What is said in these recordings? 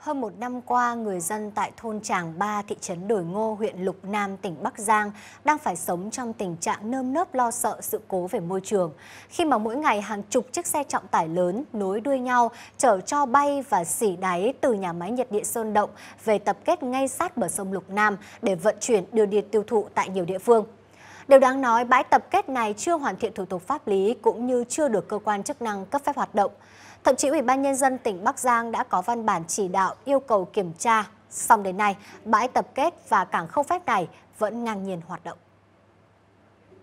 Hơn một năm qua, người dân tại thôn Tràng Ba, thị trấn Đồi Ngô, huyện Lục Nam, tỉnh Bắc Giang đang phải sống trong tình trạng nơm nớp lo sợ sự cố về môi trường. Khi mà mỗi ngày hàng chục chiếc xe trọng tải lớn nối đuôi nhau chở cho bay và xỉ đáy từ nhà máy nhiệt điện Sơn Động về tập kết ngay sát bờ sông Lục Nam để vận chuyển đưa đi tiêu thụ tại nhiều địa phương. Điều đáng nói, bãi tập kết này chưa hoàn thiện thủ tục pháp lý cũng như chưa được cơ quan chức năng cấp phép hoạt động. Thậm chí Ủy ban Nhân dân tỉnh Bắc Giang đã có văn bản chỉ đạo yêu cầu kiểm tra. Song đến nay, bãi tập kết và cảng không phép này vẫn ngang nhiên hoạt động.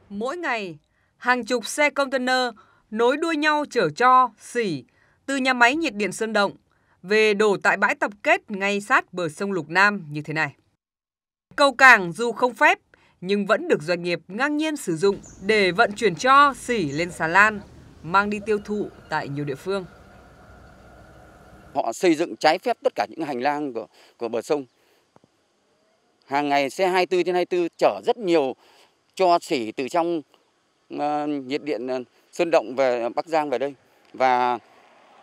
Mỗi ngày, hàng chục xe container nối đuôi nhau chở cho, xỉ từ nhà máy nhiệt điện Sơn Động về đổ tại bãi tập kết ngay sát bờ sông Lục Nam như thế này. Cầu cảng dù không phép nhưng vẫn được doanh nghiệp ngang nhiên sử dụng để vận chuyển cho xỉ lên xà lan mang đi tiêu thụ tại nhiều địa phương họ xây dựng trái phép tất cả những hành lang của của bờ sông hàng ngày xe 24 trên 24 chở rất nhiều cho xỉ từ trong uh, nhiệt điện ờ, Sơn Động về Bắc Giang về đây và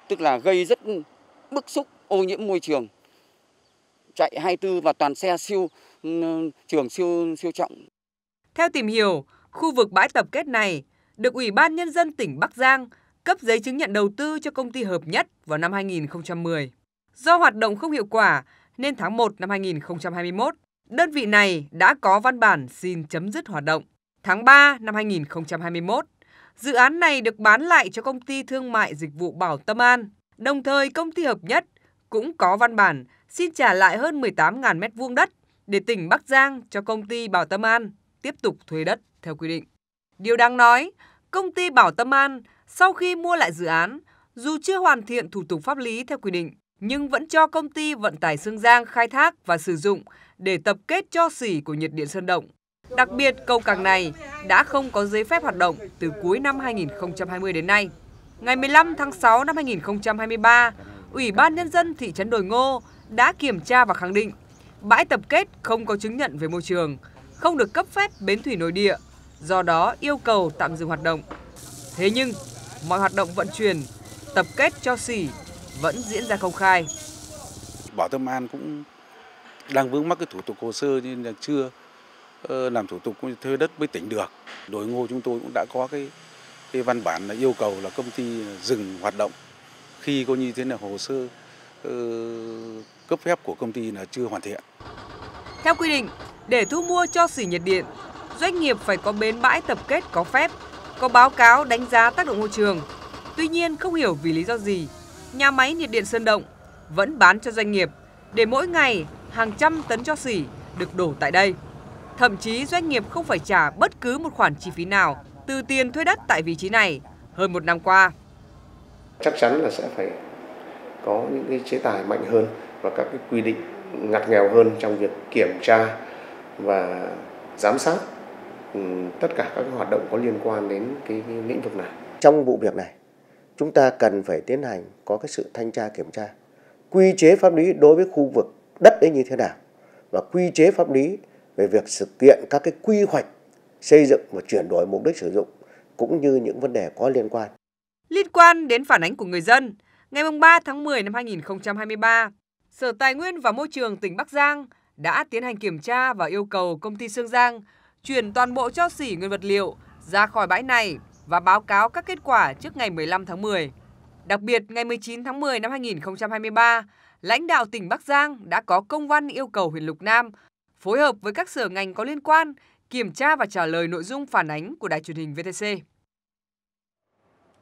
tức là gây rất bức xúc ô nhiễm môi trường chạy 24 và toàn xe siêu ừ, trường siêu siêu trọng. Theo tìm hiểu, khu vực bãi tập kết này được Ủy ban nhân dân tỉnh Bắc Giang cấp giấy chứng nhận đầu tư cho công ty hợp nhất vào năm 2010. Do hoạt động không hiệu quả nên tháng 1 năm 2021, đơn vị này đã có văn bản xin chấm dứt hoạt động. Tháng 3 năm 2021, dự án này được bán lại cho công ty thương mại dịch vụ Bảo Tâm An. Đồng thời, công ty hợp nhất cũng có văn bản xin trả lại hơn 18.000 m2 đất để tỉnh Bắc Giang cho công ty Bảo Tâm An tiếp tục thuê đất theo quy định. Điều đáng nói, công ty Bảo Tâm An sau khi mua lại dự án, dù chưa hoàn thiện thủ tục pháp lý theo quy định, nhưng vẫn cho công ty vận tải Sương Giang khai thác và sử dụng để tập kết cho xỉ của nhiệt điện Sơn Động. Đặc biệt, cầu cảng này đã không có giấy phép hoạt động từ cuối năm 2020 đến nay. Ngày 15 tháng 6 năm 2023, Ủy ban Nhân dân thị trấn Đồi Ngô đã kiểm tra và khẳng định bãi tập kết không có chứng nhận về môi trường, không được cấp phép bến thủy nội địa, do đó yêu cầu tạm dừng hoạt động. Thế nhưng, mọi hoạt động vận chuyển, tập kết cho xỉ vẫn diễn ra công khai. Bảo Tâm An cũng đang vướng mắc cái thủ tục hồ sơ nên là chưa ờ, làm thủ tục thuê đất với tỉnh được. Đội ngô chúng tôi cũng đã có cái cái văn bản là yêu cầu là công ty dừng hoạt động khi có như thế là hồ sơ ờ, cấp phép của công ty là chưa hoàn thiện. Theo quy định, để thu mua cho xỉ nhiệt điện, doanh nghiệp phải có bến bãi tập kết có phép có báo cáo đánh giá tác động môi trường. Tuy nhiên không hiểu vì lý do gì, nhà máy nhiệt điện Sơn Động vẫn bán cho doanh nghiệp để mỗi ngày hàng trăm tấn cho xỉ được đổ tại đây. Thậm chí doanh nghiệp không phải trả bất cứ một khoản chi phí nào từ tiền thuê đất tại vị trí này hơn một năm qua. Chắc chắn là sẽ phải có những cái chế tài mạnh hơn và các cái quy định ngặt nghèo hơn trong việc kiểm tra và giám sát tất cả các hoạt động có liên quan đến cái lĩnh vực này. Trong vụ việc này, chúng ta cần phải tiến hành có cái sự thanh tra kiểm tra. Quy chế pháp lý đối với khu vực đất đấy như thế nào và quy chế pháp lý về việc thực hiện các cái quy hoạch xây dựng và chuyển đổi mục đích sử dụng cũng như những vấn đề có liên quan. Liên quan đến phản ánh của người dân, ngày 3 tháng 10 năm 2023, Sở Tài nguyên và Môi trường tỉnh Bắc Giang đã tiến hành kiểm tra và yêu cầu công ty Sương Giang chuyển toàn bộ cho xỉ nguyên vật liệu ra khỏi bãi này và báo cáo các kết quả trước ngày 15 tháng 10. Đặc biệt, ngày 19 tháng 10 năm 2023, lãnh đạo tỉnh Bắc Giang đã có công văn yêu cầu huyện Lục Nam phối hợp với các sở ngành có liên quan kiểm tra và trả lời nội dung phản ánh của Đài truyền hình VTC.